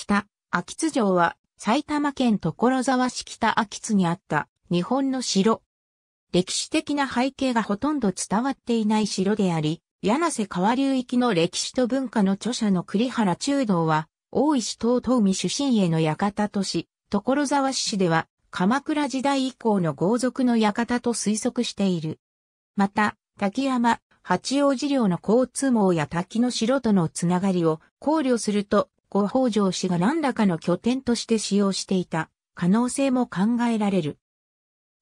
北、秋津城は埼玉県所沢市北秋津にあった日本の城。歴史的な背景がほとんど伝わっていない城であり、柳瀬川流域の歴史と文化の著者の栗原中道は、大石東東海出身への館都市、所沢市では、鎌倉時代以降の豪族の館と推測している。また、滝山、八王子領の交通網や滝の城とのつながりを考慮すると、後北条氏が何らかの拠点として使用していた可能性も考えられる。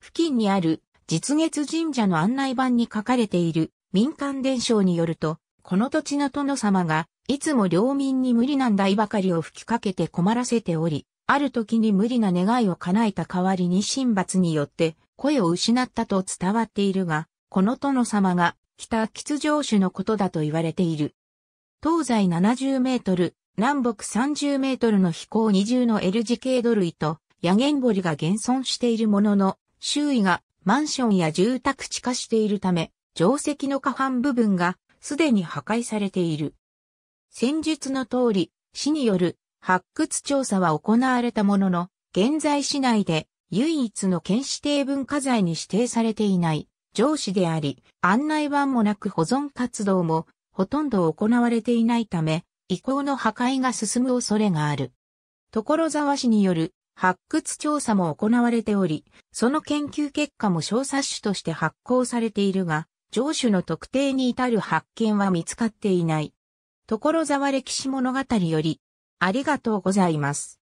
付近にある実月神社の案内板に書かれている民間伝承によると、この土地の殿様がいつも領民に無理難題ばかりを吹きかけて困らせており、ある時に無理な願いを叶えた代わりに神罰によって声を失ったと伝わっているが、この殿様が北吉城主のことだと言われている。東西70メートル、南北30メートルの飛行二重の L 字系土類と、野源堀が現存しているものの、周囲がマンションや住宅地化しているため、定石の下半部分がすでに破壊されている。戦術の通り、市による発掘調査は行われたものの、現在市内で唯一の県指定文化財に指定されていない上司であり、案内板もなく保存活動もほとんど行われていないため、遺構の破壊が進む恐れがある。所沢市による発掘調査も行われており、その研究結果も小冊子として発行されているが、上主の特定に至る発見は見つかっていない。所沢歴史物語より、ありがとうございます。